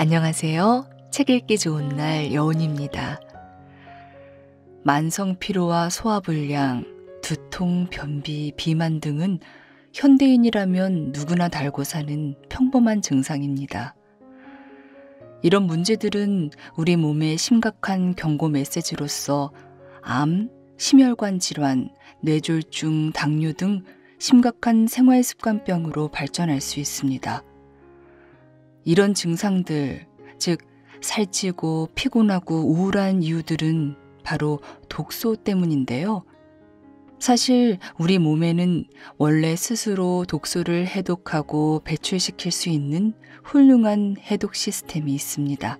안녕하세요. 책 읽기 좋은 날 여운입니다. 만성 피로와 소화불량, 두통, 변비, 비만 등은 현대인이라면 누구나 달고 사는 평범한 증상입니다. 이런 문제들은 우리 몸의 심각한 경고 메시지로서 암, 심혈관 질환, 뇌졸중, 당뇨 등 심각한 생활 습관병으로 발전할 수 있습니다. 이런 증상들, 즉 살찌고 피곤하고 우울한 이유들은 바로 독소 때문인데요. 사실 우리 몸에는 원래 스스로 독소를 해독하고 배출시킬 수 있는 훌륭한 해독 시스템이 있습니다.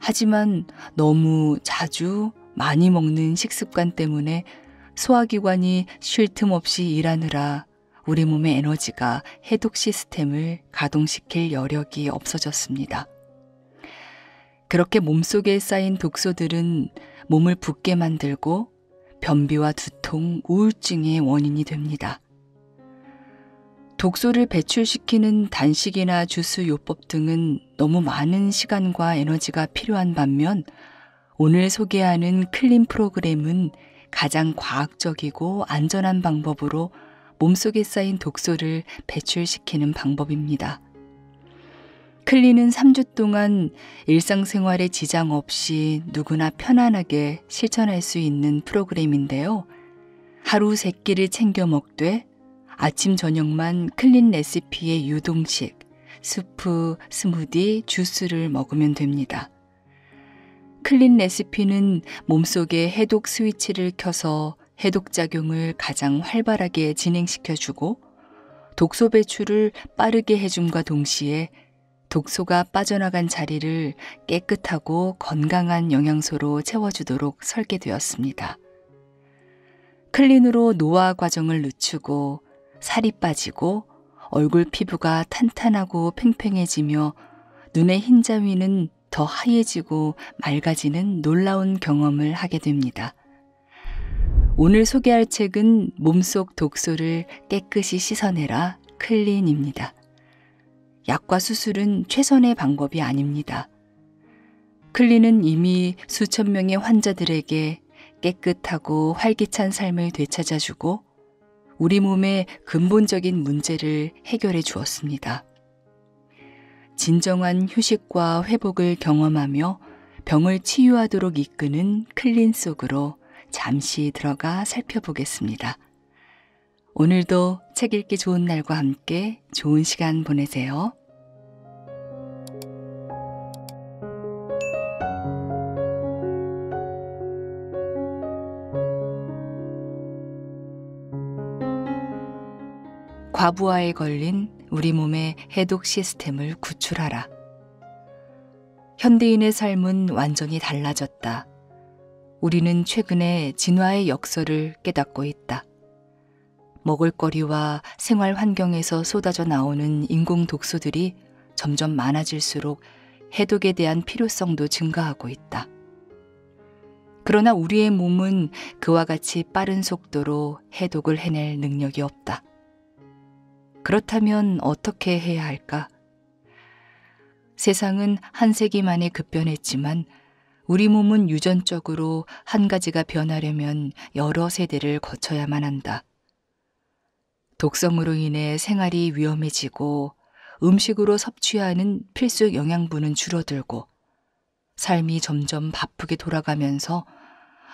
하지만 너무 자주 많이 먹는 식습관 때문에 소화기관이 쉴 틈 없이 일하느라 우리 몸의 에너지가 해독 시스템을 가동시킬 여력이 없어졌습니다. 그렇게 몸속에 쌓인 독소들은 몸을 붓게 만들고 변비와 두통, 우울증의 원인이 됩니다. 독소를 배출시키는 단식이나 주스 요법 등은 너무 많은 시간과 에너지가 필요한 반면 오늘 소개하는 클린 프로그램은 가장 과학적이고 안전한 방법으로 몸속에 쌓인 독소를 배출시키는 방법입니다. 클리는 3주 동안 일상생활에 지장 없이 누구나 편안하게 실천할 수 있는 프로그램인데요. 하루 3끼를 챙겨 먹되 아침 저녁만 클린 레시피의 유동식, 수프, 스무디, 주스를 먹으면 됩니다. 클린 레시피는 몸속에 해독 스위치를 켜서 해독작용을 가장 활발하게 진행시켜주고 독소 배출을 빠르게 해줌과 동시에 독소가 빠져나간 자리를 깨끗하고 건강한 영양소로 채워주도록 설계되었습니다. 클린으로 노화 과정을 늦추고 살이 빠지고 얼굴 피부가 탄탄하고 팽팽해지며 눈의 흰자위는 더 하얘지고 맑아지는 놀라운 경험을 하게 됩니다. 오늘 소개할 책은 몸속 독소를 깨끗이 씻어내라 클린입니다. 약과 수술은 최선의 방법이 아닙니다. 클린은 이미 수천 명의 환자들에게 깨끗하고 활기찬 삶을 되찾아주고 우리 몸의 근본적인 문제를 해결해 주었습니다. 진정한 휴식과 회복을 경험하며 병을 치유하도록 이끄는 클린 속으로 잠시 들어가 살펴보겠습니다. 오늘도 책 읽기 좋은 날과 함께 좋은 시간 보내세요. 과부하에 걸린 우리 몸의 해독 시스템을 구출하라. 현대인의 삶은 완전히 달라졌다. 우리는 최근에 진화의 역설을 깨닫고 있다. 먹을거리와 생활 환경에서 쏟아져 나오는 인공 독소들이 점점 많아질수록 해독에 대한 필요성도 증가하고 있다. 그러나 우리의 몸은 그와 같이 빠른 속도로 해독을 해낼 능력이 없다. 그렇다면 어떻게 해야 할까? 세상은 한 세기 만에 급변했지만 우리 몸은 유전적으로 한 가지가 변하려면 여러 세대를 거쳐야만 한다. 독성으로 인해 생활이 위험해지고 음식으로 섭취하는 필수 영양분은 줄어들고 삶이 점점 바쁘게 돌아가면서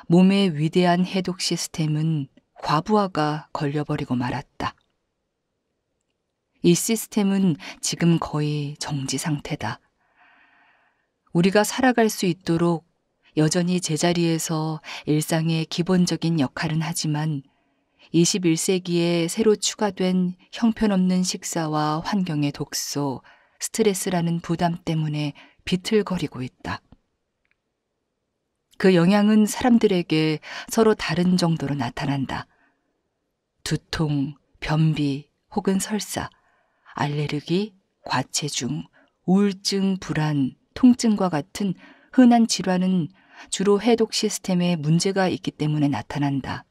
몸의 위대한 해독 시스템은 과부하가 걸려버리고 말았다. 이 시스템은 지금 거의 정지 상태다. 우리가 살아갈 수 있도록 여전히 제자리에서 일상의 기본적인 역할은 하지만 21세기에 새로 추가된 형편없는 식사와 환경의 독소, 스트레스라는 부담 때문에 비틀거리고 있다. 그 영향은 사람들에게 서로 다른 정도로 나타난다. 두통, 변비 혹은 설사, 알레르기, 과체중, 우울증, 불안, 통증과 같은 흔한 질환은 주로 해독 시스템에 문제가 있기 때문에 나타난다.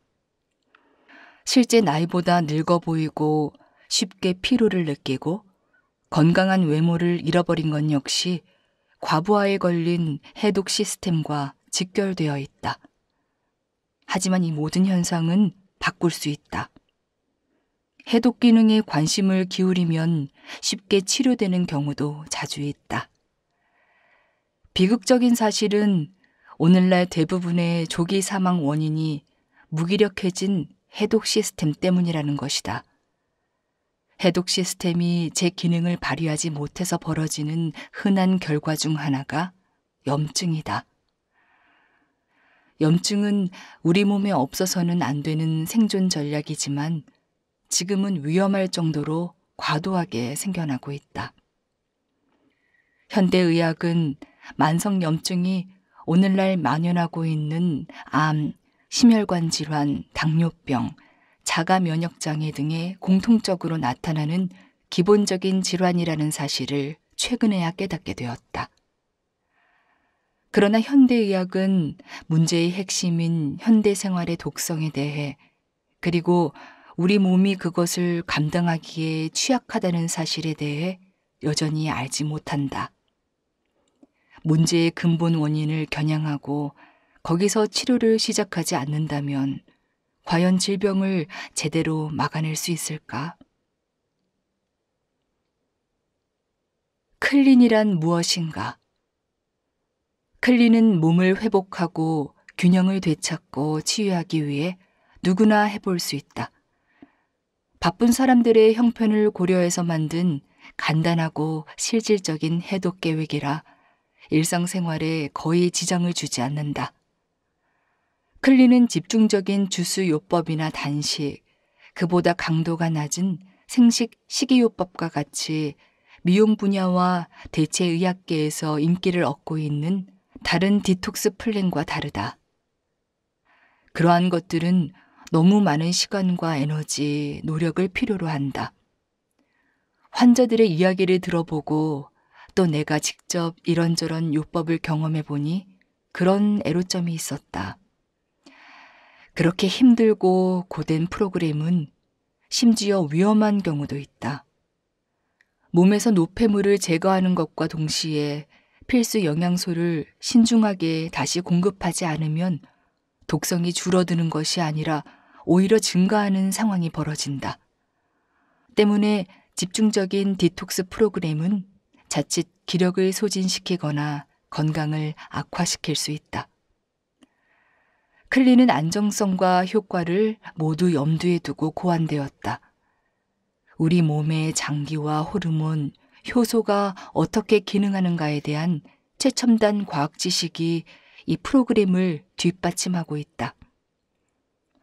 실제 나이보다 늙어 보이고 쉽게 피로를 느끼고 건강한 외모를 잃어버린 건 역시 과부하에 걸린 해독 시스템과 직결되어 있다. 하지만 이 모든 현상은 바꿀 수 있다. 해독 기능에 관심을 기울이면 쉽게 치료되는 경우도 자주 있다. 비극적인 사실은 오늘날 대부분의 조기 사망 원인이 무기력해진 해독 시스템 때문이라는 것이다. 해독 시스템이 제 기능을 발휘하지 못해서 벌어지는 흔한 결과 중 하나가 염증이다. 염증은 우리 몸에 없어서는 안 되는 생존 전략이지만 지금은 위험할 정도로 과도하게 생겨나고 있다. 현대의학은 만성 염증이 오늘날 만연하고 있는 암, 심혈관 질환, 당뇨병, 자가 면역장애 등의 공통적으로 나타나는 기본적인 질환이라는 사실을 최근에야 깨닫게 되었다. 그러나 현대의학은 문제의 핵심인 현대생활의 독성에 대해 그리고 우리 몸이 그것을 감당하기에 취약하다는 사실에 대해 여전히 알지 못한다. 문제의 근본 원인을 겨냥하고 거기서 치료를 시작하지 않는다면 과연 질병을 제대로 막아낼 수 있을까? 클린이란 무엇인가? 클린은 몸을 회복하고 균형을 되찾고 치유하기 위해 누구나 해볼 수 있다. 바쁜 사람들의 형편을 고려해서 만든 간단하고 실질적인 해독 계획이라 일상생활에 거의 지장을 주지 않는다. 클리는 집중적인 주스 요법이나 단식, 그보다 강도가 낮은 생식 식이요법과 같이 미용 분야와 대체 의학계에서 인기를 얻고 있는 다른 디톡스 플랜과 다르다. 그러한 것들은 너무 많은 시간과 에너지, 노력을 필요로 한다. 환자들의 이야기를 들어보고 또 내가 직접 이런저런 요법을 경험해 보니 그런 애로점이 있었다. 그렇게 힘들고 고된 프로그램은 심지어 위험한 경우도 있다. 몸에서 노폐물을 제거하는 것과 동시에 필수 영양소를 신중하게 다시 공급하지 않으면 독성이 줄어드는 것이 아니라 오히려 증가하는 상황이 벌어진다. 때문에 집중적인 디톡스 프로그램은 자칫 기력을 소진시키거나 건강을 악화시킬 수 있다. 클린은 안정성과 효과를 모두 염두에 두고 고안되었다. 우리 몸의 장기와 호르몬, 효소가 어떻게 기능하는가에 대한 최첨단 과학 지식이 이 프로그램을 뒷받침하고 있다.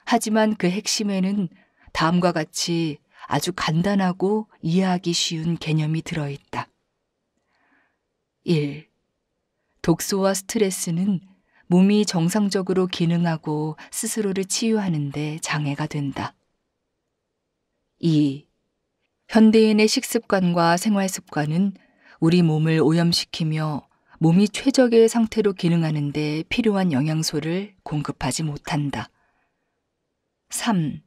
하지만 그 핵심에는 다음과 같이 아주 간단하고 이해하기 쉬운 개념이 들어있다. 1. 독소와 스트레스는 몸이 정상적으로 기능하고 스스로를 치유하는데 장애가 된다. 2. 현대인의 식습관과 생활습관은 우리 몸을 오염시키며 몸이 최적의 상태로 기능하는데 필요한 영양소를 공급하지 못한다. 3.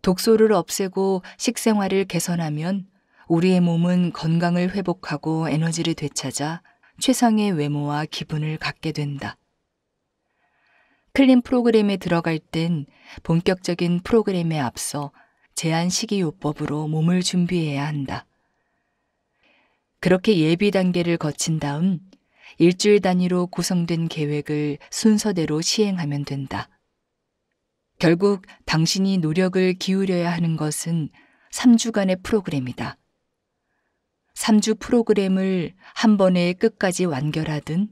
독소를 없애고 식생활을 개선하면 우리의 몸은 건강을 회복하고 에너지를 되찾아 최상의 외모와 기분을 갖게 된다. 클린 프로그램에 들어갈 땐 본격적인 프로그램에 앞서 제한 식이요법으로 몸을 준비해야 한다. 그렇게 예비 단계를 거친 다음 일주일 단위로 구성된 계획을 순서대로 시행하면 된다. 결국 당신이 노력을 기울여야 하는 것은 3주간의 프로그램이다. 3주 프로그램을 한 번에 끝까지 완결하든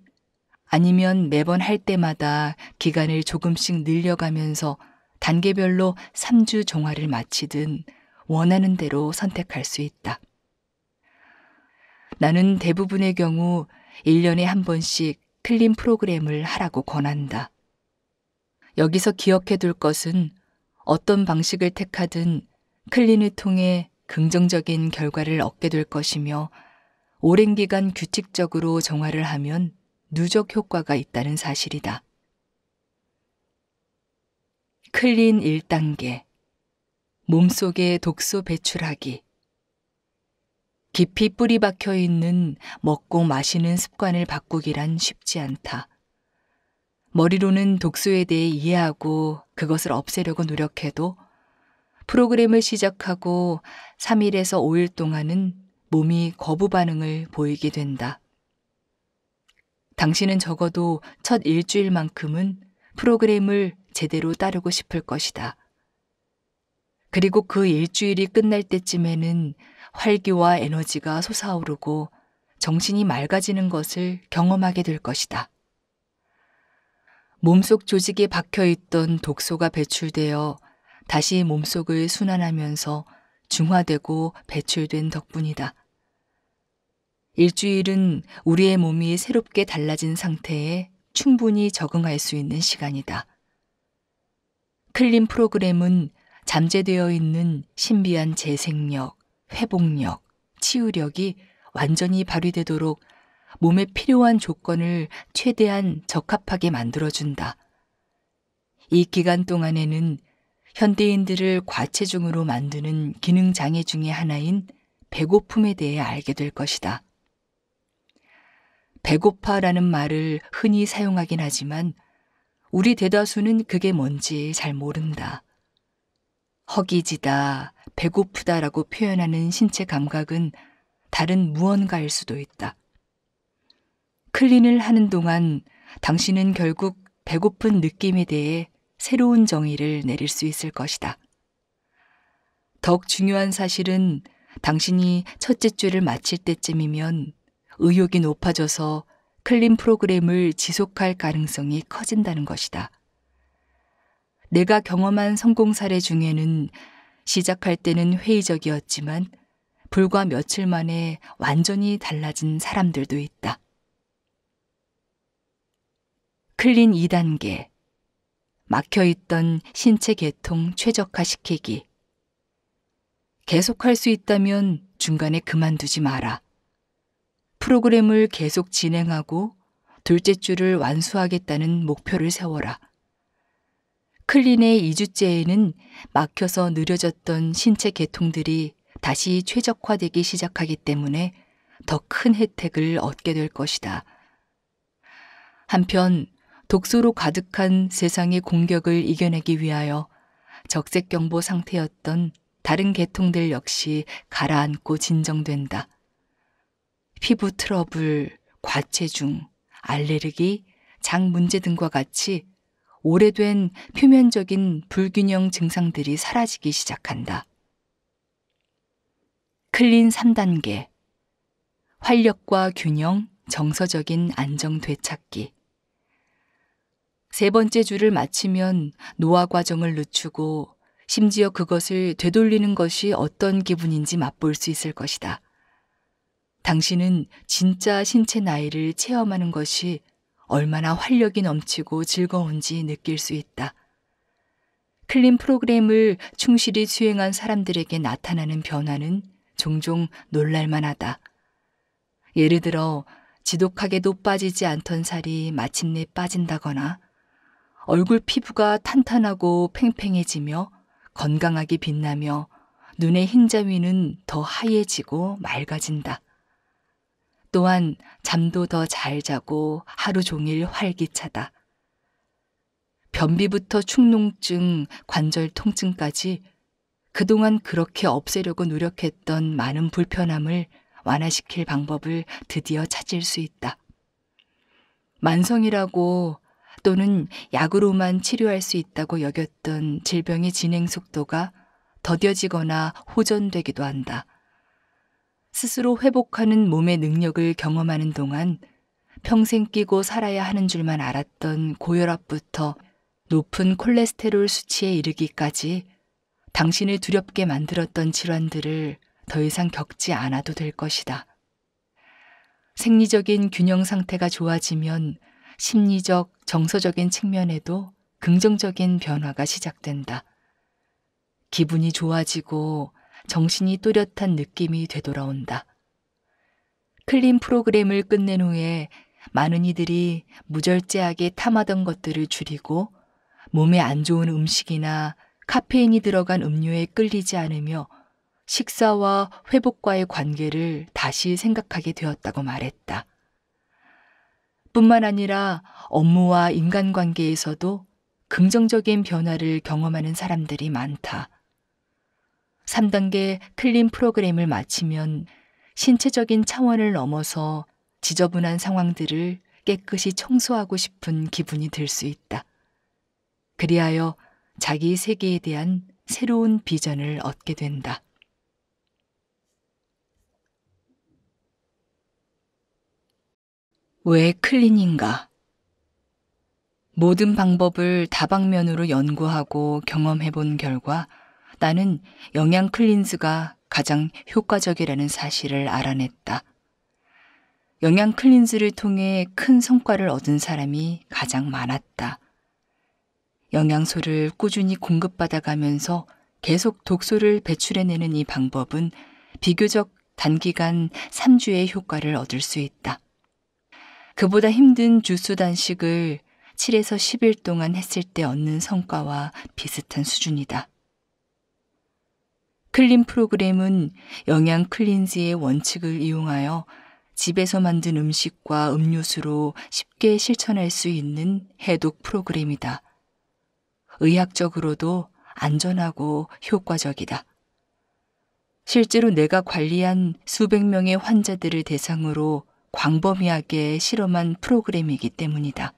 아니면 매번 할 때마다 기간을 조금씩 늘려가면서 단계별로 3주 종화를 마치든 원하는 대로 선택할 수 있다. 나는 대부분의 경우 1년에 한 번씩 클린 프로그램을 하라고 권한다. 여기서 기억해 둘 것은 어떤 방식을 택하든 클린을 통해 긍정적인 결과를 얻게 될 것이며 오랜 기간 규칙적으로 정화를 하면 누적 효과가 있다는 사실이다. 클린 1단계 몸속에 독소 배출하기 깊이 뿌리 박혀 있는 먹고 마시는 습관을 바꾸기란 쉽지 않다. 머리로는 독소에 대해 이해하고 그것을 없애려고 노력해도 프로그램을 시작하고 3일에서 5일 동안은 몸이 거부 반응을 보이게 된다. 당신은 적어도 첫 일주일만큼은 프로그램을 제대로 따르고 싶을 것이다. 그리고 그 일주일이 끝날 때쯤에는 활기와 에너지가 솟아오르고 정신이 맑아지는 것을 경험하게 될 것이다. 몸속 조직에 박혀 있던 독소가 배출되어 다시 몸속을 순환하면서 중화되고 배출된 덕분이다. 일주일은 우리의 몸이 새롭게 달라진 상태에 충분히 적응할 수 있는 시간이다. 클린 프로그램은 잠재되어 있는 신비한 재생력, 회복력, 치유력이 완전히 발휘되도록 몸에 필요한 조건을 최대한 적합하게 만들어준다. 이 기간 동안에는 현대인들을 과체중으로 만드는 기능장애 중의 하나인 배고픔에 대해 알게 될 것이다. 배고파라는 말을 흔히 사용하긴 하지만 우리 대다수는 그게 뭔지 잘 모른다. 허기지다, 배고프다라고 표현하는 신체 감각은 다른 무언가일 수도 있다. 클린을 하는 동안 당신은 결국 배고픈 느낌에 대해 새로운 정의를 내릴 수 있을 것이다. 더욱 중요한 사실은 당신이 첫째 주를 마칠 때쯤이면 의욕이 높아져서 클린 프로그램을 지속할 가능성이 커진다는 것이다. 내가 경험한 성공 사례 중에는 시작할 때는 회의적이었지만 불과 며칠 만에 완전히 달라진 사람들도 있다. 클린 2단계 막혀있던 신체 계통 최적화시키기. 계속할 수 있다면 중간에 그만두지 마라. 프로그램을 계속 진행하고 둘째 줄을 완수하겠다는 목표를 세워라. 클린의 2주째에는 막혀서 느려졌던 신체 계통들이 다시 최적화되기 시작하기 때문에 더 큰 혜택을 얻게 될 것이다. 한편 독소로 가득한 세상의 공격을 이겨내기 위하여 적색경보 상태였던 다른 계통들 역시 가라앉고 진정된다. 피부 트러블, 과체중, 알레르기, 장 문제 등과 같이 오래된 표면적인 불균형 증상들이 사라지기 시작한다. 클린 3단계. 활력과 균형, 정서적인 안정 되찾기. 세 번째 줄을 마치면 노화 과정을 늦추고 심지어 그것을 되돌리는 것이 어떤 기분인지 맛볼 수 있을 것이다. 당신은 진짜 신체 나이를 체험하는 것이 얼마나 활력이 넘치고 즐거운지 느낄 수 있다. 클린 프로그램을 충실히 수행한 사람들에게 나타나는 변화는 종종 놀랄만하다. 예를 들어 지독하게도 빠지지 않던 살이 마침내 빠진다거나 얼굴 피부가 탄탄하고 팽팽해지며 건강하게 빛나며 눈의 흰자위는 더 하얘지고 맑아진다. 또한 잠도 더 잘 자고 하루 종일 활기차다. 변비부터 축농증, 관절 통증까지 그동안 그렇게 없애려고 노력했던 많은 불편함을 완화시킬 방법을 드디어 찾을 수 있다. 만성이라고 또는 약으로만 치료할 수 있다고 여겼던 질병의 진행 속도가 더뎌지거나 호전되기도 한다. 스스로 회복하는 몸의 능력을 경험하는 동안 평생 끼고 살아야 하는 줄만 알았던 고혈압부터 높은 콜레스테롤 수치에 이르기까지 당신을 두렵게 만들었던 질환들을 더 이상 겪지 않아도 될 것이다. 생리적인 균형 상태가 좋아지면 심리적, 정서적인 측면에도 긍정적인 변화가 시작된다. 기분이 좋아지고 정신이 또렷한 느낌이 되돌아온다. 클린 프로그램을 끝낸 후에 많은 이들이 무절제하게 탐하던 것들을 줄이고 몸에 안 좋은 음식이나 카페인이 들어간 음료에 끌리지 않으며 식사와 회복과의 관계를 다시 생각하게 되었다고 말했다. 뿐만 아니라 업무와 인간관계에서도 긍정적인 변화를 경험하는 사람들이 많다. 3단계 클린 프로그램을 마치면 신체적인 차원을 넘어서 지저분한 상황들을 깨끗이 청소하고 싶은 기분이 들 수 있다. 그리하여 자기 세계에 대한 새로운 비전을 얻게 된다. 왜 클린인가? 모든 방법을 다방면으로 연구하고 경험해 본 결과 나는 영양 클린즈가 가장 효과적이라는 사실을 알아냈다. 영양 클린즈를 통해 큰 성과를 얻은 사람이 가장 많았다. 영양소를 꾸준히 공급받아가면서 계속 독소를 배출해내는 이 방법은 비교적 단기간 3주의 효과를 얻을 수 있다. 그보다 힘든 주수단식을 7에서 10일 동안 했을 때 얻는 성과와 비슷한 수준이다. 클린 프로그램은 영양 클린지의 원칙을 이용하여 집에서 만든 음식과 음료수로 쉽게 실천할 수 있는 해독 프로그램이다. 의학적으로도 안전하고 효과적이다. 실제로 내가 관리한 수백 명의 환자들을 대상으로 광범위하게 실험한 프로그램이기 때문이다.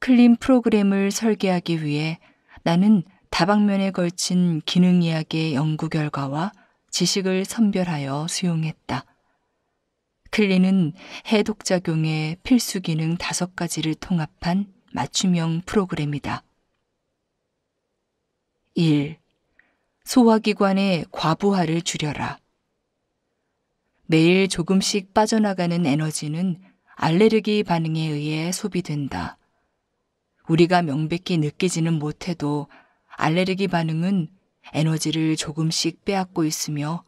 클린 프로그램을 설계하기 위해 나는 다방면에 걸친 기능의학의 연구 결과와 지식을 선별하여 수용했다. 클린은 해독작용의 필수 기능 다섯 가지를 통합한 맞춤형 프로그램이다. 1. 소화기관의 과부하를 줄여라. 매일 조금씩 빠져나가는 에너지는 알레르기 반응에 의해 소비된다. 우리가 명백히 느끼지는 못해도 알레르기 반응은 에너지를 조금씩 빼앗고 있으며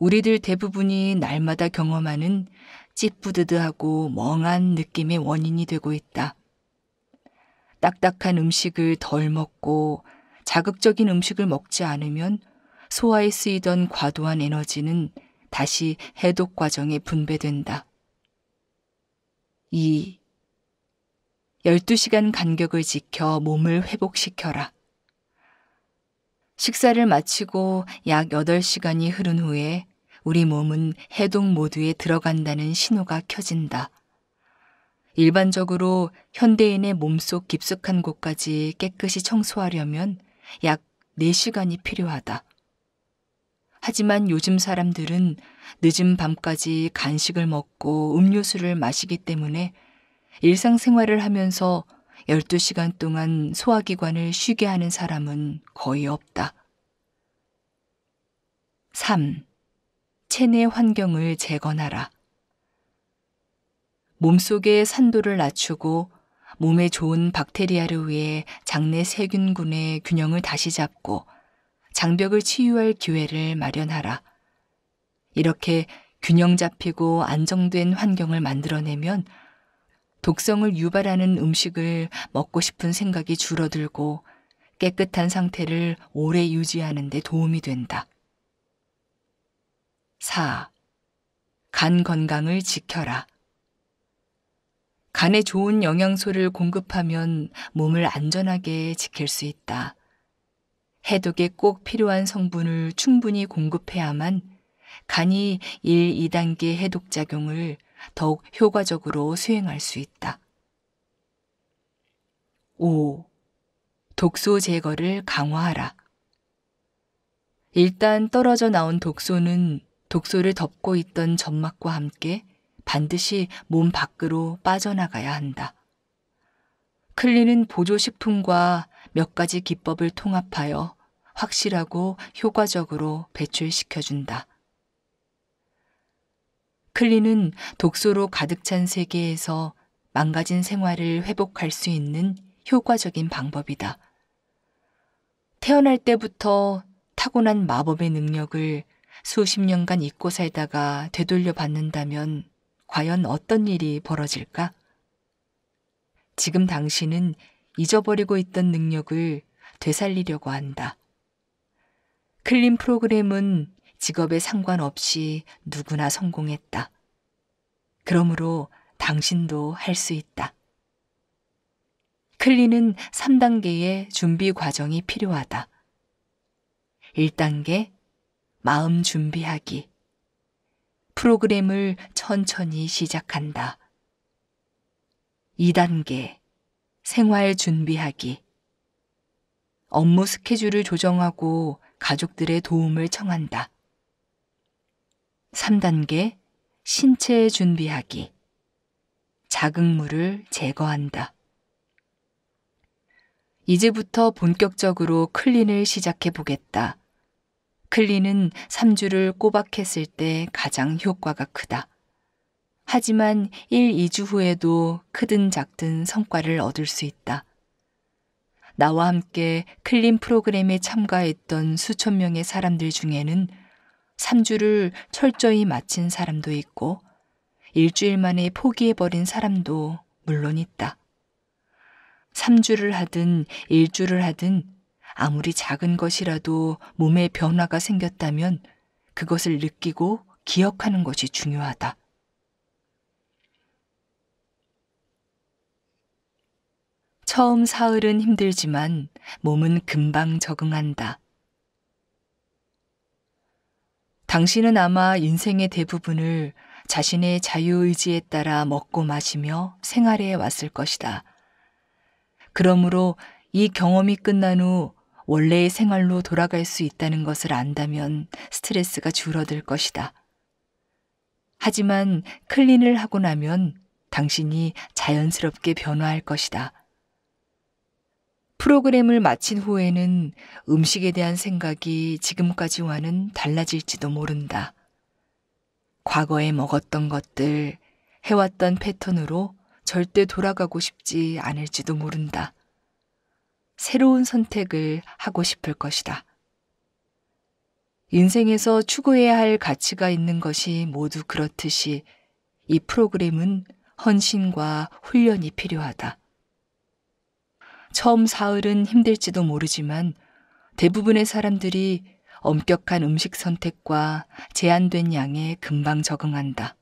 우리들 대부분이 날마다 경험하는 찌뿌드드하고 멍한 느낌의 원인이 되고 있다. 딱딱한 음식을 덜 먹고 자극적인 음식을 먹지 않으면 소화에 쓰이던 과도한 에너지는 다시 해독 과정에 분배된다. 2. 12시간 간격을 지켜 몸을 회복시켜라. 식사를 마치고 약 8시간이 흐른 후에 우리 몸은 해독 모드에 들어간다는 신호가 켜진다. 일반적으로 현대인의 몸속 깊숙한 곳까지 깨끗이 청소하려면 약 4시간이 필요하다. 하지만 요즘 사람들은 늦은 밤까지 간식을 먹고 음료수를 마시기 때문에 일상생활을 하면서 12시간 동안 소화기관을 쉬게 하는 사람은 거의 없다. 3. 체내 환경을 재건하라. 몸속의 산도를 낮추고 몸에 좋은 박테리아를 위해 장내 세균군의 균형을 다시 잡고 장벽을 치유할 기회를 마련하라. 이렇게 균형 잡히고 안정된 환경을 만들어내면 독성을 유발하는 음식을 먹고 싶은 생각이 줄어들고 깨끗한 상태를 오래 유지하는 데 도움이 된다. 4. 간 건강을 지켜라. 간에 좋은 영양소를 공급하면 몸을 안전하게 지킬 수 있다. 해독에 꼭 필요한 성분을 충분히 공급해야만 간이 1, 2단계 해독작용을 더욱 효과적으로 수행할 수 있다. 5. 독소 제거를 강화하라. 일단 떨어져 나온 독소는 독소를 덮고 있던 점막과 함께 반드시 몸 밖으로 빠져나가야 한다. 클린은 보조식품과 몇 가지 기법을 통합하여 확실하고 효과적으로 배출시켜준다. 클리는 독소로 가득 찬 세계에서 망가진 생활을 회복할 수 있는 효과적인 방법이다. 태어날 때부터 타고난 마법의 능력을 수십 년간 잊고 살다가 되돌려 받는다면 과연 어떤 일이 벌어질까? 지금 당신은 잊어버리고 있던 능력을 되살리려고 한다. 클린 프로그램은 직업에 상관없이 누구나 성공했다. 그러므로 당신도 할 수 있다. 클린은 3단계의 준비 과정이 필요하다. 1단계 마음 준비하기. 프로그램을 천천히 시작한다. 2단계 생활 준비하기. 업무 스케줄을 조정하고 가족들의 도움을 청한다. 3단계 신체 준비하기. 자극물을 제거한다. 이제부터 본격적으로 클린을 시작해 보겠다. 클린은 3주를 꼬박했을 때 가장 효과가 크다. 하지만 1, 2주 후에도 크든 작든 성과를 얻을 수 있다. 나와 함께 클린 프로그램에 참가했던 수천 명의 사람들 중에는 3주를 철저히 마친 사람도 있고 일주일 만에 포기해버린 사람도 물론 있다. 3주를 하든 일주를 하든 아무리 작은 것이라도 몸에 변화가 생겼다면 그것을 느끼고 기억하는 것이 중요하다. 처음 사흘은 힘들지만 몸은 금방 적응한다. 당신은 아마 인생의 대부분을 자신의 자유의지에 따라 먹고 마시며 생활해 왔을 것이다. 그러므로 이 경험이 끝난 후 원래의 생활로 돌아갈 수 있다는 것을 안다면 스트레스가 줄어들 것이다. 하지만 클린을 하고 나면 당신이 자연스럽게 변화할 것이다. 프로그램을 마친 후에는 음식에 대한 생각이 지금까지와는 달라질지도 모른다. 과거에 먹었던 것들, 해왔던 패턴으로 절대 돌아가고 싶지 않을지도 모른다. 새로운 선택을 하고 싶을 것이다. 인생에서 추구해야 할 가치가 있는 것이 모두 그렇듯이 이 프로그램은 헌신과 훈련이 필요하다. 처음 사흘은 힘들지도 모르지만 대부분의 사람들이 엄격한 음식 선택과 제한된 양에 금방 적응한다.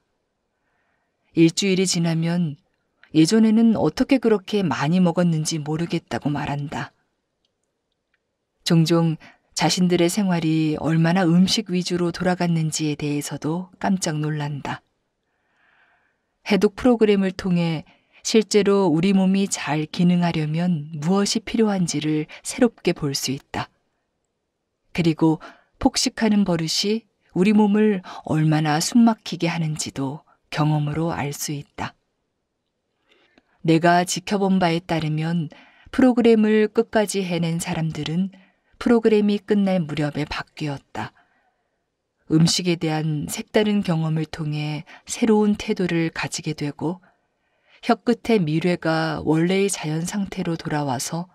일주일이 지나면 예전에는 어떻게 그렇게 많이 먹었는지 모르겠다고 말한다. 종종 자신들의 생활이 얼마나 음식 위주로 돌아갔는지에 대해서도 깜짝 놀란다. 해독 프로그램을 통해 실제로 우리 몸이 잘 기능하려면 무엇이 필요한지를 새롭게 볼 수 있다. 그리고 폭식하는 버릇이 우리 몸을 얼마나 숨막히게 하는지도 경험으로 알 수 있다. 내가 지켜본 바에 따르면 프로그램을 끝까지 해낸 사람들은 프로그램이 끝날 무렵에 바뀌었다. 음식에 대한 색다른 경험을 통해 새로운 태도를 가지게 되고 혀끝의 미뢰가 원래의 자연 상태로 돌아와서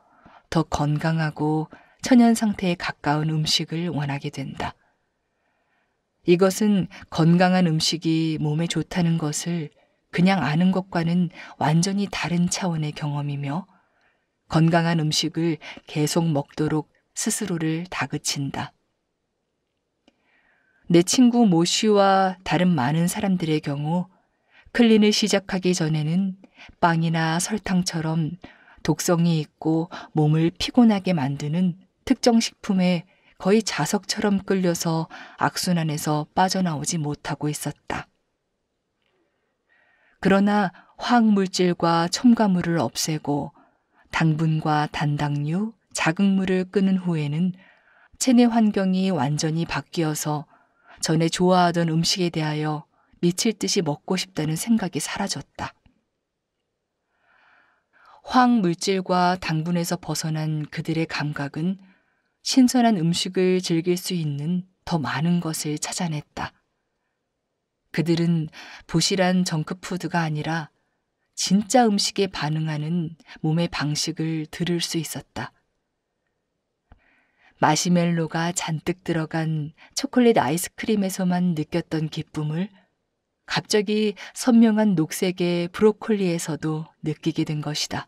더 건강하고 천연 상태에 가까운 음식을 원하게 된다. 이것은 건강한 음식이 몸에 좋다는 것을 그냥 아는 것과는 완전히 다른 차원의 경험이며 건강한 음식을 계속 먹도록 스스로를 다그친다. 내 친구 모 씨와 다른 많은 사람들의 경우 클린을 시작하기 전에는 빵이나 설탕처럼 독성이 있고 몸을 피곤하게 만드는 특정 식품에 거의 자석처럼 끌려서 악순환에서 빠져나오지 못하고 있었다. 그러나 화학물질과 첨가물을 없애고 당분과 단당류, 자극물을 끄는 후에는 체내 환경이 완전히 바뀌어서 전에 좋아하던 음식에 대하여 미칠 듯이 먹고 싶다는 생각이 사라졌다. 황 물질과 당분에서 벗어난 그들의 감각은 신선한 음식을 즐길 수 있는 더 많은 것을 찾아냈다. 그들은 부실한 정크푸드가 아니라 진짜 음식에 반응하는 몸의 방식을 들을 수 있었다. 마시멜로가 잔뜩 들어간 초콜릿 아이스크림에서만 느꼈던 기쁨을 갑자기 선명한 녹색의 브로콜리에서도 느끼게 된 것이다.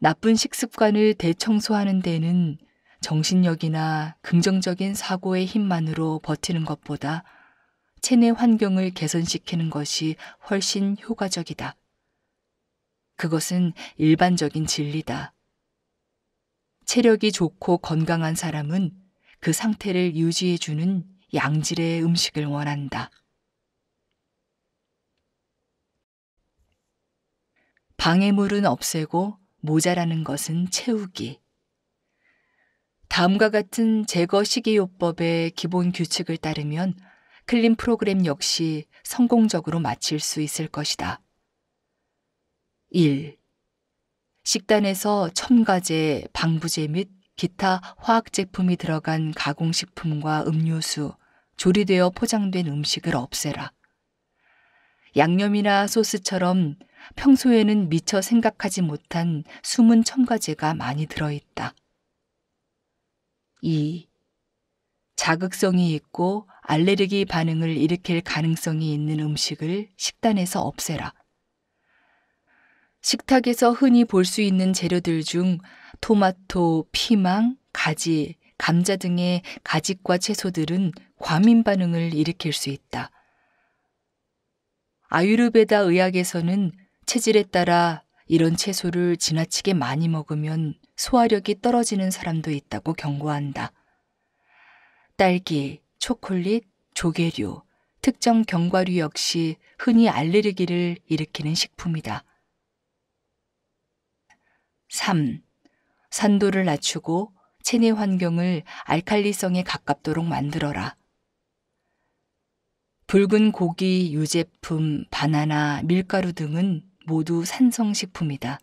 나쁜 식습관을 대청소하는 데는 정신력이나 긍정적인 사고의 힘만으로 버티는 것보다 체내 환경을 개선시키는 것이 훨씬 효과적이다. 그것은 일반적인 진리다. 체력이 좋고 건강한 사람은 그 상태를 유지해주는 양질의 음식을 원한다. 방해물은 없애고 모자라는 것은 채우기. 다음과 같은 제거 시기요법의 기본 규칙을 따르면 클린 프로그램 역시 성공적으로 마칠 수 있을 것이다. 1. 식단에서 첨가제, 방부제 및 기타 화학 제품이 들어간 가공식품과 음료수, 조리되어 포장된 음식을 없애라. 양념이나 소스처럼 평소에는 미처 생각하지 못한 숨은 첨가제가 많이 들어있다. 2. 자극성이 있고 알레르기 반응을 일으킬 가능성이 있는 음식을 식단에서 없애라. 식탁에서 흔히 볼 수 있는 재료들 중 토마토, 피망, 가지, 감자 등의 가직과 채소들은 과민 반응을 일으킬 수 있다. 아유르베다 의학에서는 체질에 따라 이런 채소를 지나치게 많이 먹으면 소화력이 떨어지는 사람도 있다고 경고한다. 딸기, 초콜릿, 조개류, 특정 견과류 역시 흔히 알레르기를 일으키는 식품이다. 3. 산도를 낮추고 체내 환경을 알칼리성에 가깝도록 만들어라. 붉은 고기, 유제품, 바나나, 밀가루 등은 모두 산성식품이다.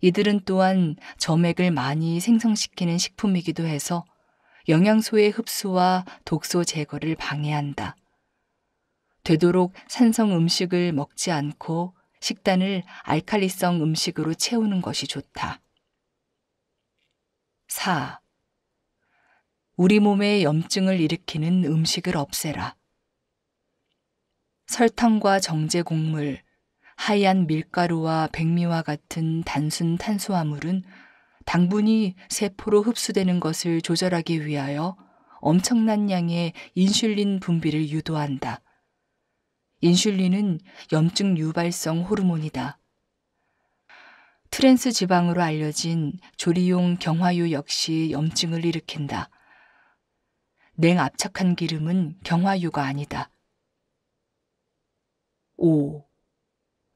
이들은 또한 점액을 많이 생성시키는 식품이기도 해서 영양소의 흡수와 독소 제거를 방해한다. 되도록 산성 음식을 먹지 않고 식단을 알칼리성 음식으로 채우는 것이 좋다. 4. 우리 몸에 염증을 일으키는 음식을 없애라. 설탕과 정제 곡물, 하얀 밀가루와 백미와 같은 단순 탄수화물은 당분이 세포로 흡수되는 것을 조절하기 위하여 엄청난 양의 인슐린 분비를 유도한다. 인슐린은 염증 유발성 호르몬이다. 트랜스 지방으로 알려진 조리용 경화유 역시 염증을 일으킨다. 냉 압착한 기름은 경화유가 아니다. 5.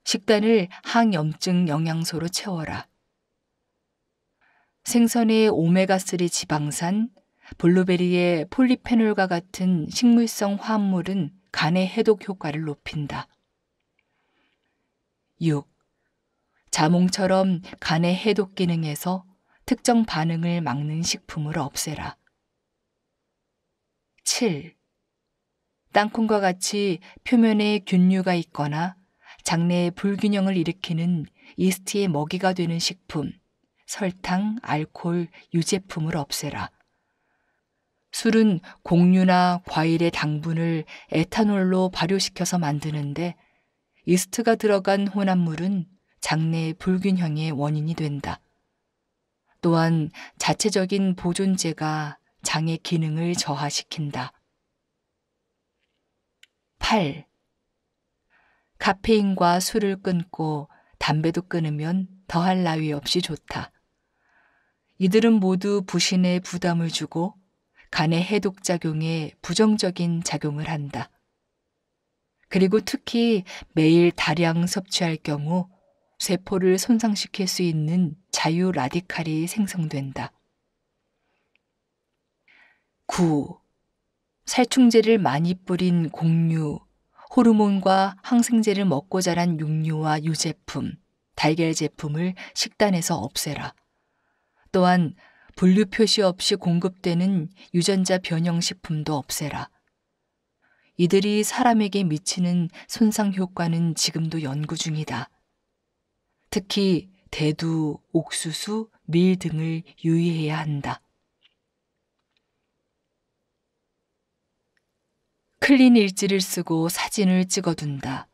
식단을 항염증 영양소로 채워라. 생선의 오메가3 지방산, 블루베리의 폴리페놀과 같은 식물성 화합물은 간의 해독 효과를 높인다. 6. 자몽처럼 간의 해독 기능에서 특정 반응을 막는 식품을 없애라. 7. 땅콩과 같이 표면에 균류가 있거나 장내에 불균형을 일으키는 이스트의 먹이가 되는 식품, 설탕, 알코올, 유제품을 없애라. 술은 곡류나 과일의 당분을 에탄올로 발효시켜서 만드는데 이스트가 들어간 혼합물은 장내 불균형의 원인이 된다. 또한 자체적인 보존제가 장의 기능을 저하시킨다. 8. 카페인과 술을 끊고 담배도 끊으면 더할 나위 없이 좋다. 이들은 모두 부신에 부담을 주고 간의 해독작용에 부정적인 작용을 한다. 그리고 특히 매일 다량 섭취할 경우 세포를 손상시킬 수 있는 자유 라디칼이 생성된다. 9. 살충제를 많이 뿌린 공유, 호르몬과 항생제를 먹고 자란 육류와 유제품, 달걀 제품을 식단에서 없애라. 또한 분류 표시 없이 공급되는 유전자 변형식품도 없애라. 이들이 사람에게 미치는 손상 효과는 지금도 연구 중이다. 특히 대두, 옥수수, 밀 등을 유의해야 한다. 클린 일지를 쓰고 사진을 찍어둔다.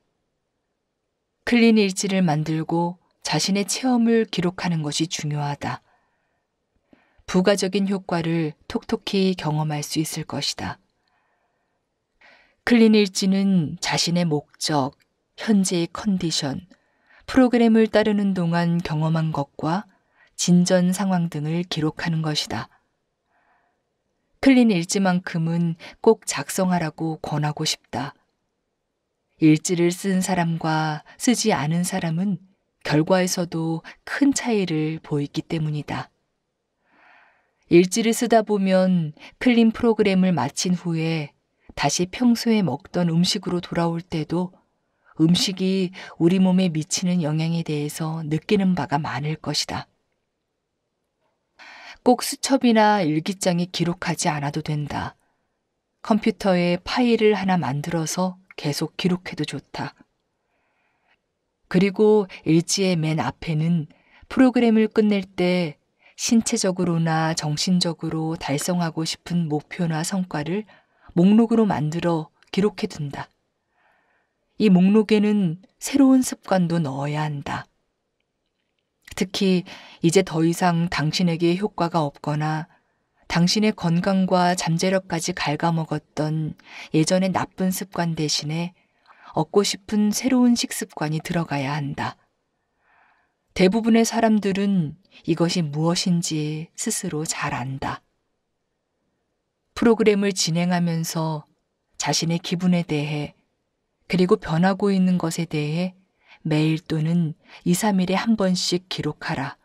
클린 일지를 만들고 자신의 체험을 기록하는 것이 중요하다. 부가적인 효과를 톡톡히 경험할 수 있을 것이다. 클린 일지는 자신의 목적, 현재의 컨디션, 프로그램을 따르는 동안 경험한 것과 진전 상황 등을 기록하는 것이다. 클린 일지만큼은 꼭 작성하라고 권하고 싶다. 일지를 쓴 사람과 쓰지 않은 사람은 결과에서도 큰 차이를 보이기 때문이다. 일지를 쓰다 보면 클린 프로그램을 마친 후에 다시 평소에 먹던 음식으로 돌아올 때도 음식이 우리 몸에 미치는 영향에 대해서 느끼는 바가 많을 것이다. 꼭 수첩이나 일기장에 기록하지 않아도 된다. 컴퓨터에 파일을 하나 만들어서 계속 기록해도 좋다. 그리고 일지의 맨 앞에는 프로그램을 끝낼 때 신체적으로나 정신적으로 달성하고 싶은 목표나 성과를 목록으로 만들어 기록해 둔다. 이 목록에는 새로운 습관도 넣어야 한다. 특히 이제 더 이상 당신에게 효과가 없거나 당신의 건강과 잠재력까지 갉아먹었던 예전의 나쁜 습관 대신에 얻고 싶은 새로운 식습관이 들어가야 한다. 대부분의 사람들은 이것이 무엇인지 스스로 잘 안다. 프로그램을 진행하면서 자신의 기분에 대해 그리고 변하고 있는 것에 대해 매일 또는 2, 3일에 한 번씩 기록하라.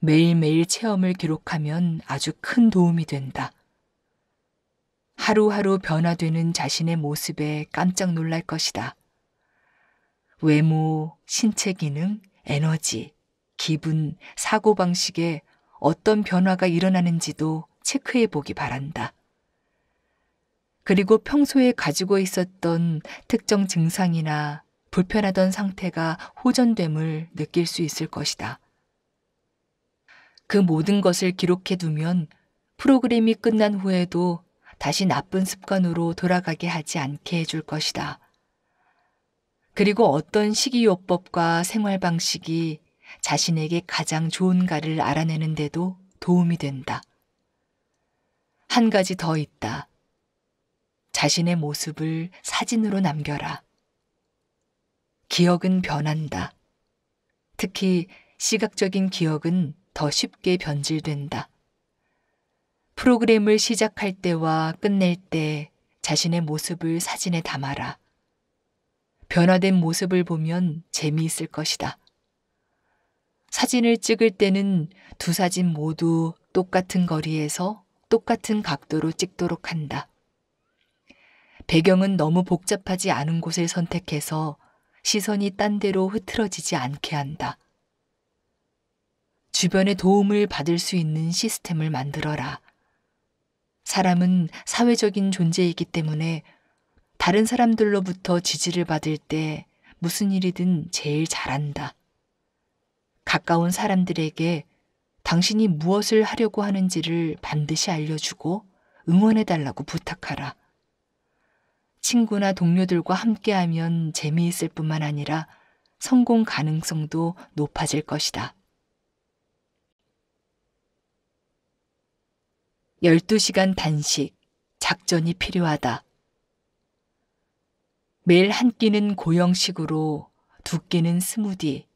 매일매일 체험을 기록하면 아주 큰 도움이 된다. 하루하루 변화되는 자신의 모습에 깜짝 놀랄 것이다. 외모, 신체 기능, 에너지, 기분, 사고방식에 어떤 변화가 일어나는지도 체크해 보기 바란다. 그리고 평소에 가지고 있었던 특정 증상이나 불편하던 상태가 호전됨을 느낄 수 있을 것이다. 그 모든 것을 기록해 두면 프로그램이 끝난 후에도 다시 나쁜 습관으로 돌아가게 하지 않게 해줄 것이다. 그리고 어떤 식이요법과 생활 방식이 자신에게 가장 좋은가를 알아내는데도 도움이 된다. 한 가지 더 있다. 자신의 모습을 사진으로 남겨라. 기억은 변한다. 특히 시각적인 기억은 더 쉽게 변질된다. 프로그램을 시작할 때와 끝낼 때 자신의 모습을 사진에 담아라. 변화된 모습을 보면 재미있을 것이다. 사진을 찍을 때는 두 사진 모두 똑같은 거리에서 똑같은 각도로 찍도록 한다. 배경은 너무 복잡하지 않은 곳을 선택해서 시선이 딴 데로 흐트러지지 않게 한다. 주변의 도움을 받을 수 있는 시스템을 만들어라. 사람은 사회적인 존재이기 때문에 다른 사람들로부터 지지를 받을 때 무슨 일이든 제일 잘한다. 가까운 사람들에게 당신이 무엇을 하려고 하는지를 반드시 알려주고 응원해달라고 부탁하라. 친구나 동료들과 함께하면 재미있을 뿐만 아니라 성공 가능성도 높아질 것이다. 12시간 단식, 작전이 필요하다. 매일 한 끼는 고형식으로 두 끼는 스무디,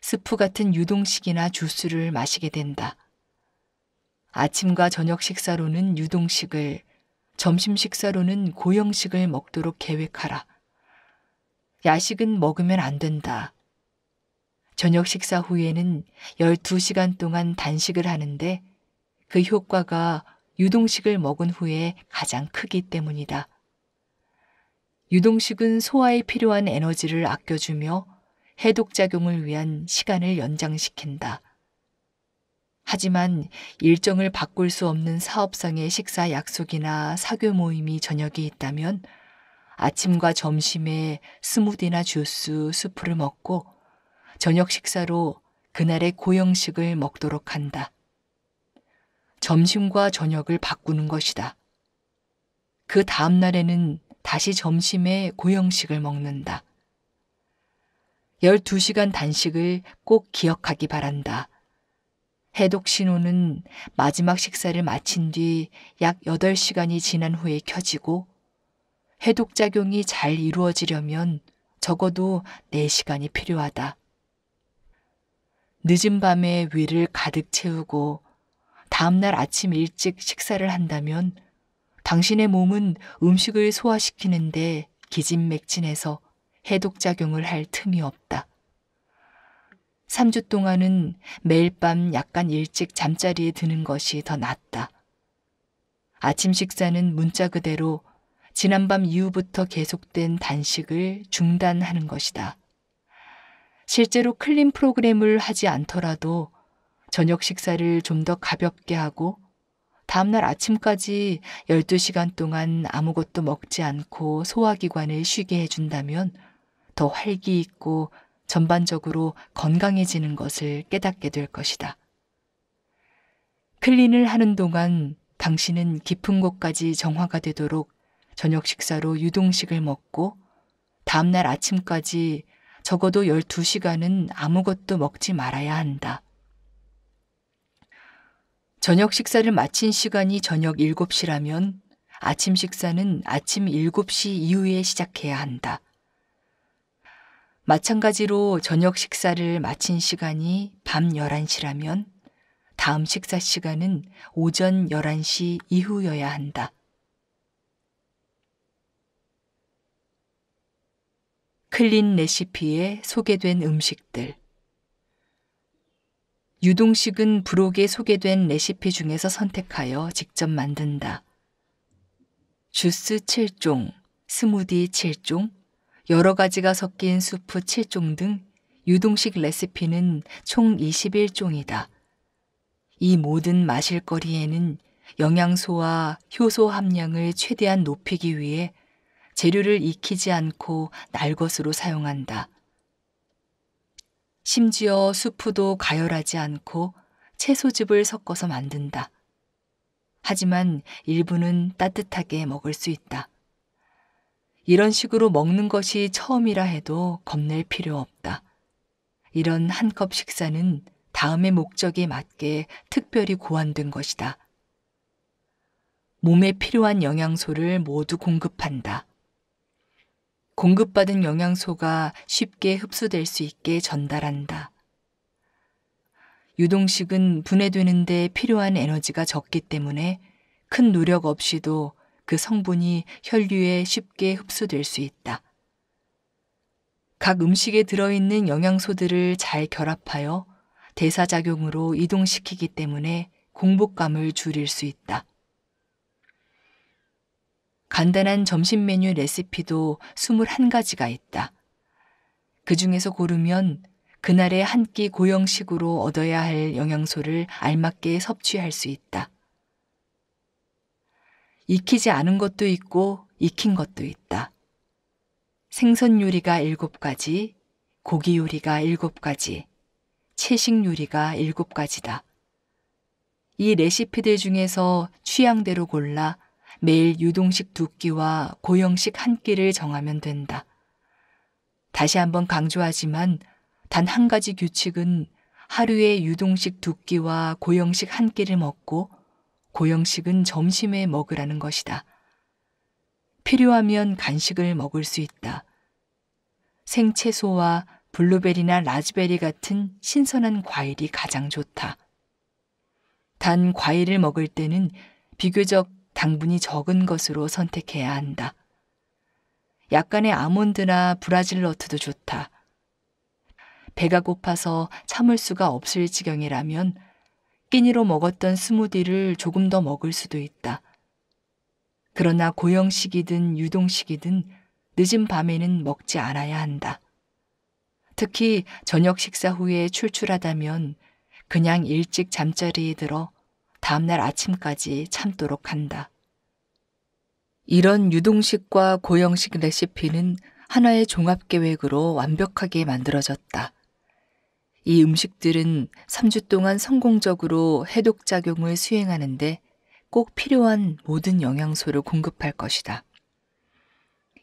스프 같은 유동식이나 주스를 마시게 된다. 아침과 저녁 식사로는 유동식을, 점심 식사로는 고형식을 먹도록 계획하라. 야식은 먹으면 안 된다. 저녁 식사 후에는 12시간 동안 단식을 하는데 그 효과가 유동식을 먹은 후에 가장 크기 때문이다. 유동식은 소화에 필요한 에너지를 아껴주며 해독작용을 위한 시간을 연장시킨다. 하지만 일정을 바꿀 수 없는 사업상의 식사 약속이나 사교 모임이 저녁에 있다면 아침과 점심에 스무디나 주스, 수프를 먹고 저녁 식사로 그날의 고형식을 먹도록 한다. 점심과 저녁을 바꾸는 것이다. 그 다음 날에는 다시 점심에 고형식을 먹는다. 12시간 단식을 꼭 기억하기 바란다. 해독 신호는 마지막 식사를 마친 뒤 약 8시간이 지난 후에 켜지고 해독 작용이 잘 이루어지려면 적어도 4시간이 필요하다. 늦은 밤에 위를 가득 채우고 다음날 아침 일찍 식사를 한다면 당신의 몸은 음식을 소화시키는데 기진맥진해서 해독작용을 할 틈이 없다. 3주 동안은 매일 밤 약간 일찍 잠자리에 드는 것이 더 낫다. 아침 식사는 문자 그대로 지난밤 이후부터 계속된 단식을 중단하는 것이다. 실제로 클린 프로그램을 하지 않더라도 저녁 식사를 좀 더 가볍게 하고 다음날 아침까지 12시간 동안 아무것도 먹지 않고 소화기관을 쉬게 해준다면 더 활기 있고 전반적으로 건강해지는 것을 깨닫게 될 것이다. 클린을 하는 동안 당신은 깊은 곳까지 정화가 되도록 저녁 식사로 유동식을 먹고 다음날 아침까지 적어도 12시간은 아무것도 먹지 말아야 한다. 저녁 식사를 마친 시간이 저녁 7시라면 아침 식사는 아침 7시 이후에 시작해야 한다. 마찬가지로 저녁 식사를 마친 시간이 밤 11시라면 다음 식사 시간은 오전 11시 이후여야 한다. 클린 레시피에 소개된 음식들 유동식은 브록에 소개된 레시피 중에서 선택하여 직접 만든다. 주스 7종, 스무디 7종, 여러 가지가 섞인 수프 7종 등 유동식 레시피는 총 21종이다. 이 모든 마실거리에는 영양소와 효소 함량을 최대한 높이기 위해 재료를 익히지 않고 날것으로 사용한다. 심지어 수프도 가열하지 않고 채소즙을 섞어서 만든다. 하지만 일부는 따뜻하게 먹을 수 있다. 이런 식으로 먹는 것이 처음이라 해도 겁낼 필요 없다. 이런 한 컵 식사는 다음의 목적에 맞게 특별히 고안된 것이다. 몸에 필요한 영양소를 모두 공급한다. 공급받은 영양소가 쉽게 흡수될 수 있게 전달한다. 유동식은 분해되는데 필요한 에너지가 적기 때문에 큰 노력 없이도 그 성분이 혈류에 쉽게 흡수될 수 있다. 각 음식에 들어있는 영양소들을 잘 결합하여 대사작용으로 이동시키기 때문에 공복감을 줄일 수 있다. 간단한 점심 메뉴 레시피도 21가지가 있다. 그 중에서 고르면 그날의 한 끼 고형식으로 얻어야 할 영양소를 알맞게 섭취할 수 있다. 익히지 않은 것도 있고 익힌 것도 있다. 생선 요리가 일곱 가지, 고기 요리가 일곱 가지, 채식 요리가 일곱 가지다. 이 레시피들 중에서 취향대로 골라 매일 유동식 두 끼와 고형식 한 끼를 정하면 된다. 다시 한번 강조하지만 단 한 가지 규칙은 하루에 유동식 두 끼와 고형식 한 끼를 먹고 고영식은 점심에 먹으라는 것이다. 필요하면 간식을 먹을 수 있다. 생채소와 블루베리나 라즈베리 같은 신선한 과일이 가장 좋다. 단 과일을 먹을 때는 비교적 당분이 적은 것으로 선택해야 한다. 약간의 아몬드나 브라질 너트도 좋다. 배가 고파서 참을 수가 없을 지경이라면 끼니로 먹었던 스무디를 조금 더 먹을 수도 있다. 그러나 고형식이든 유동식이든 늦은 밤에는 먹지 않아야 한다. 특히 저녁 식사 후에 출출하다면 그냥 일찍 잠자리에 들어 다음날 아침까지 참도록 한다. 이런 유동식과 고형식 레시피는 하나의 종합 계획으로 완벽하게 만들어졌다. 이 음식들은 3주 동안 성공적으로 해독작용을 수행하는데 꼭 필요한 모든 영양소를 공급할 것이다.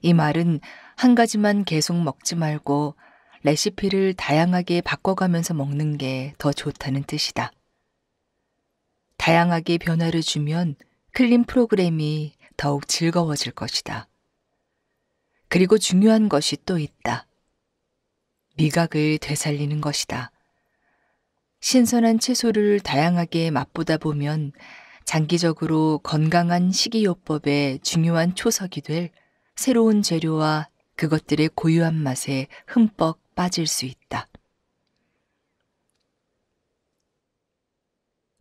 이 말은 한 가지만 계속 먹지 말고 레시피를 다양하게 바꿔가면서 먹는 게 더 좋다는 뜻이다. 다양하게 변화를 주면 클린 프로그램이 더욱 즐거워질 것이다. 그리고 중요한 것이 또 있다. 미각을 되살리는 것이다. 신선한 채소를 다양하게 맛보다 보면 장기적으로 건강한 식이요법의 중요한 초석이 될 새로운 재료와 그것들의 고유한 맛에 흠뻑 빠질 수 있다.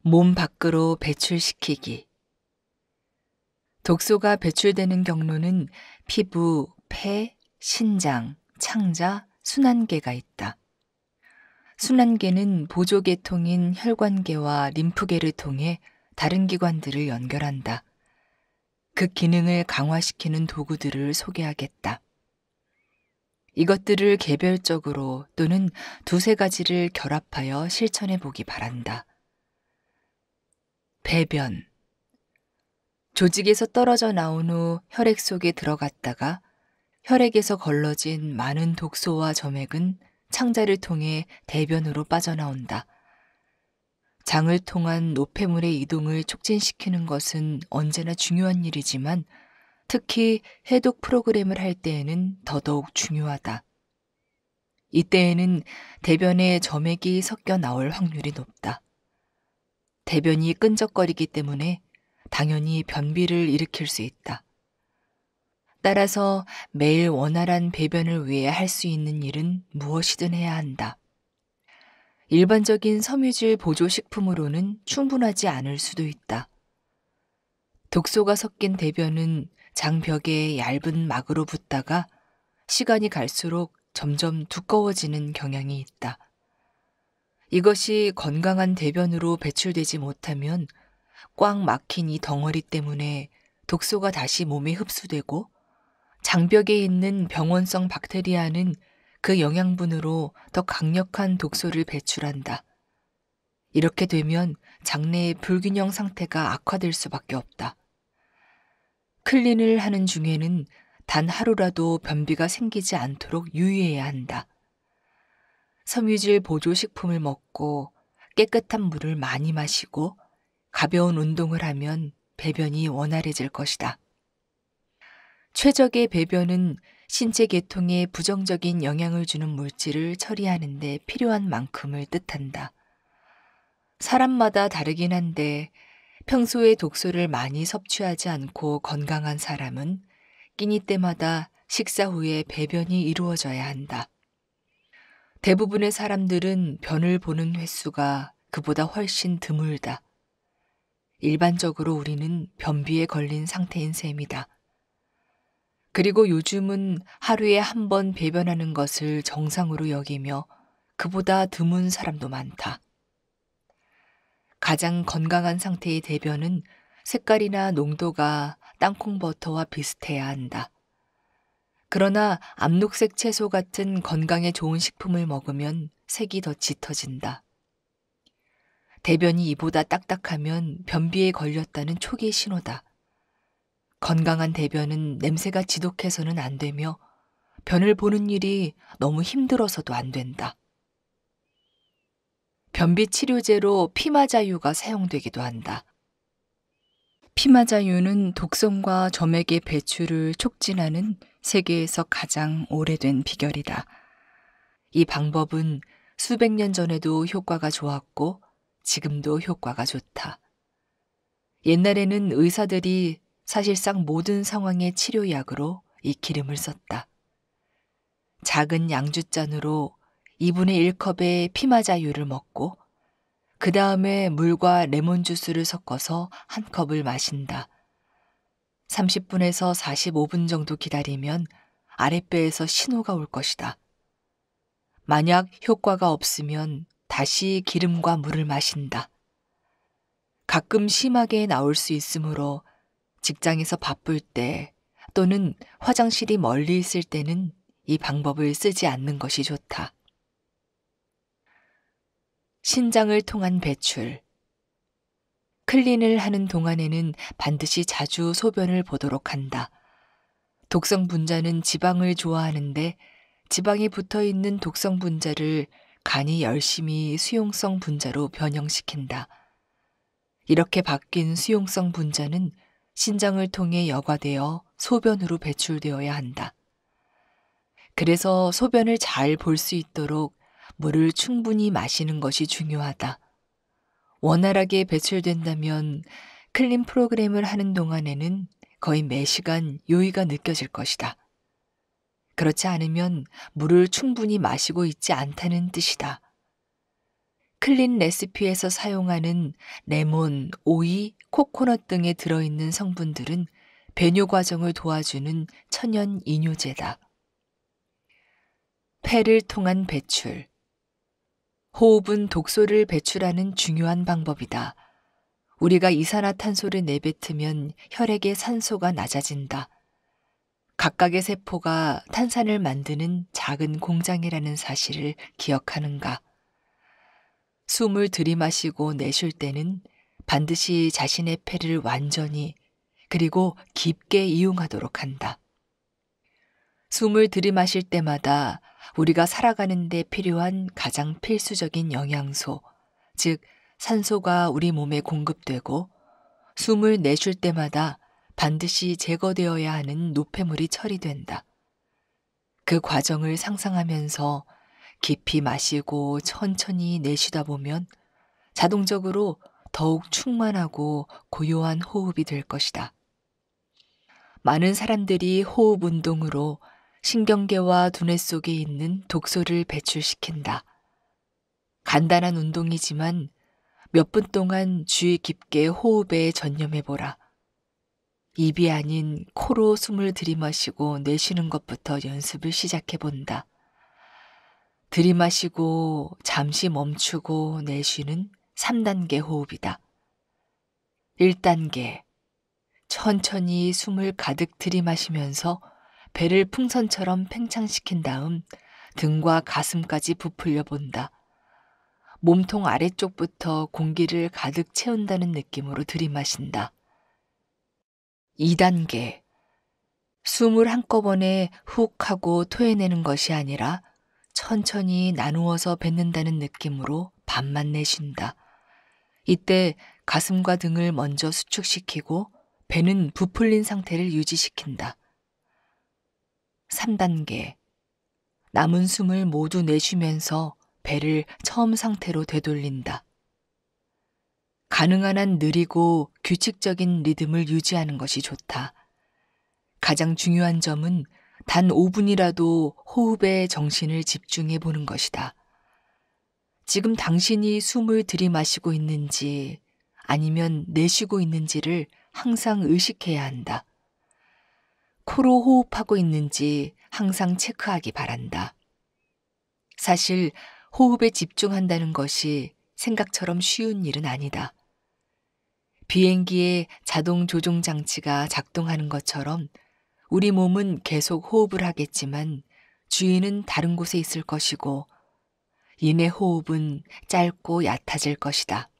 몸 밖으로 배출시키기. 독소가 배출되는 경로는 피부, 폐, 신장, 창자, 순환계가 있다. 순환계는 보조계통인 혈관계와 림프계를 통해 다른 기관들을 연결한다. 그 기능을 강화시키는 도구들을 소개하겠다. 이것들을 개별적으로 또는 두세 가지를 결합하여 실천해 보기 바란다. 배변. 조직에서 떨어져 나온 후 혈액 속에 들어갔다가 혈액에서 걸러진 많은 독소와 점액은 창자를 통해 대변으로 빠져나온다. 장을 통한 노폐물의 이동을 촉진시키는 것은 언제나 중요한 일이지만 특히 해독 프로그램을 할 때에는 더더욱 중요하다. 이때에는 대변에 점액이 섞여 나올 확률이 높다. 대변이 끈적거리기 때문에 당연히 변비를 일으킬 수 있다. 따라서 매일 원활한 배변을 위해 할 수 있는 일은 무엇이든 해야 한다. 일반적인 섬유질 보조식품으로는 충분하지 않을 수도 있다. 독소가 섞인 대변은 장벽에 얇은 막으로 붙다가 시간이 갈수록 점점 두꺼워지는 경향이 있다. 이것이 건강한 대변으로 배출되지 못하면 꽉 막힌 이 덩어리 때문에 독소가 다시 몸에 흡수되고 장벽에 있는 병원성 박테리아는 그 영양분으로 더 강력한 독소를 배출한다. 이렇게 되면 장내의 불균형 상태가 악화될 수밖에 없다. 클린을 하는 중에는 단 하루라도 변비가 생기지 않도록 유의해야 한다. 섬유질 보조식품을 먹고 깨끗한 물을 많이 마시고 가벼운 운동을 하면 배변이 원활해질 것이다. 최적의 배변은 신체 계통에 부정적인 영향을 주는 물질을 처리하는 데 필요한 만큼을 뜻한다. 사람마다 다르긴 한데 평소에 독소를 많이 섭취하지 않고 건강한 사람은 끼니 때마다 식사 후에 배변이 이루어져야 한다. 대부분의 사람들은 변을 보는 횟수가 그보다 훨씬 드물다. 일반적으로 우리는 변비에 걸린 상태인 셈이다. 그리고 요즘은 하루에 한 번 배변하는 것을 정상으로 여기며 그보다 드문 사람도 많다. 가장 건강한 상태의 대변은 색깔이나 농도가 땅콩버터와 비슷해야 한다. 그러나 암녹색 채소 같은 건강에 좋은 식품을 먹으면 색이 더 짙어진다. 대변이 이보다 딱딱하면 변비에 걸렸다는 초기 신호다. 건강한 대변은 냄새가 지독해서는 안 되며 변을 보는 일이 너무 힘들어서도 안 된다. 변비 치료제로 피마자유가 사용되기도 한다. 피마자유는 독성과 점액의 배출을 촉진하는 세계에서 가장 오래된 비결이다. 이 방법은 수백 년 전에도 효과가 좋았고 지금도 효과가 좋다. 옛날에는 의사들이 사실상 모든 상황의 치료약으로 이 기름을 썼다. 작은 양주잔으로 2분의 1컵의 피마자유를 먹고 그 다음에 물과 레몬주스를 섞어서 한 컵을 마신다. 30분에서 45분 정도 기다리면 아랫배에서 신호가 올 것이다. 만약 효과가 없으면 다시 기름과 물을 마신다. 가끔 심하게 나올 수 있으므로 직장에서 바쁠 때 또는 화장실이 멀리 있을 때는 이 방법을 쓰지 않는 것이 좋다. 신장을 통한 배출. 클린을 하는 동안에는 반드시 자주 소변을 보도록 한다. 독성 분자는 지방을 좋아하는데 지방이 붙어 있는 독성 분자를 간이 열심히 수용성 분자로 변형시킨다. 이렇게 바뀐 수용성 분자는 신장을 통해 여과되어 소변으로 배출되어야 한다. 그래서 소변을 잘 볼 수 있도록 물을 충분히 마시는 것이 중요하다. 원활하게 배출된다면 클린 프로그램을 하는 동안에는 거의 매시간 요의가 느껴질 것이다. 그렇지 않으면 물을 충분히 마시고 있지 않다는 뜻이다. 클린 레시피에서 사용하는 레몬, 오이, 코코넛 등에 들어있는 성분들은 배뇨 과정을 도와주는 천연 이뇨제다. 폐를 통한 배출. 호흡은 독소를 배출하는 중요한 방법이다. 우리가 이산화탄소를 내뱉으면 혈액의 산소가 낮아진다. 각각의 세포가 탄산을 만드는 작은 공장이라는 사실을 기억하는가. 숨을 들이마시고 내쉴 때는 반드시 자신의 폐를 완전히 그리고 깊게 이용하도록 한다. 숨을 들이마실 때마다 우리가 살아가는 데 필요한 가장 필수적인 영양소, 즉 산소가 우리 몸에 공급되고 숨을 내쉴 때마다 반드시 제거되어야 하는 노폐물이 처리된다. 그 과정을 상상하면서 깊이 마시고 천천히 내쉬다 보면 자동적으로 더욱 충만하고 고요한 호흡이 될 것이다. 많은 사람들이 호흡 운동으로 신경계와 두뇌 속에 있는 독소를 배출시킨다. 간단한 운동이지만 몇 분 동안 주의 깊게 호흡에 전념해보라. 입이 아닌 코로 숨을 들이마시고 내쉬는 것부터 연습을 시작해본다. 들이마시고 잠시 멈추고 내쉬는 3단계 호흡이다. 1단계. 천천히 숨을 가득 들이마시면서 배를 풍선처럼 팽창시킨 다음 등과 가슴까지 부풀려 본다. 몸통 아래쪽부터 공기를 가득 채운다는 느낌으로 들이마신다. 2단계. 숨을 한꺼번에 훅 하고 토해내는 것이 아니라 천천히 나누어서 뱉는다는 느낌으로 반만 내쉰다. 이때 가슴과 등을 먼저 수축시키고 배는 부풀린 상태를 유지시킨다. 3단계. 남은 숨을 모두 내쉬면서 배를 처음 상태로 되돌린다. 가능한 한 느리고 규칙적인 리듬을 유지하는 것이 좋다. 가장 중요한 점은 단 5분이라도 호흡에 정신을 집중해 보는 것이다. 지금 당신이 숨을 들이마시고 있는지 아니면 내쉬고 있는지를 항상 의식해야 한다. 코로 호흡하고 있는지 항상 체크하기 바란다. 사실 호흡에 집중한다는 것이 생각처럼 쉬운 일은 아니다. 비행기에 자동 조종 장치가 작동하는 것처럼 우리 몸은 계속 호흡을 하겠지만 주인은 다른 곳에 있을 것이고 인의 호흡은 짧고 얕아질 것이다.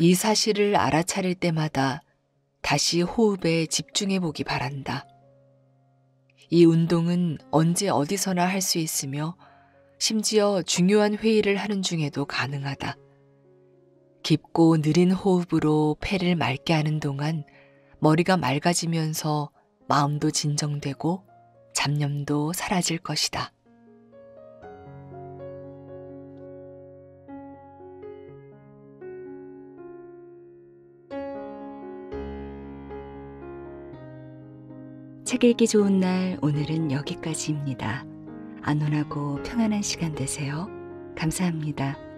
이 사실을 알아차릴 때마다 다시 호흡에 집중해 보기 바란다. 이 운동은 언제 어디서나 할 수 있으며 심지어 중요한 회의를 하는 중에도 가능하다. 깊고 느린 호흡으로 폐를 맑게 하는 동안 머리가 맑아지면서 마음도 진정되고 잡념도 사라질 것이다. 책 읽기 좋은 날 오늘은 여기까지입니다. 안온하고 평안한 시간 되세요. 감사합니다.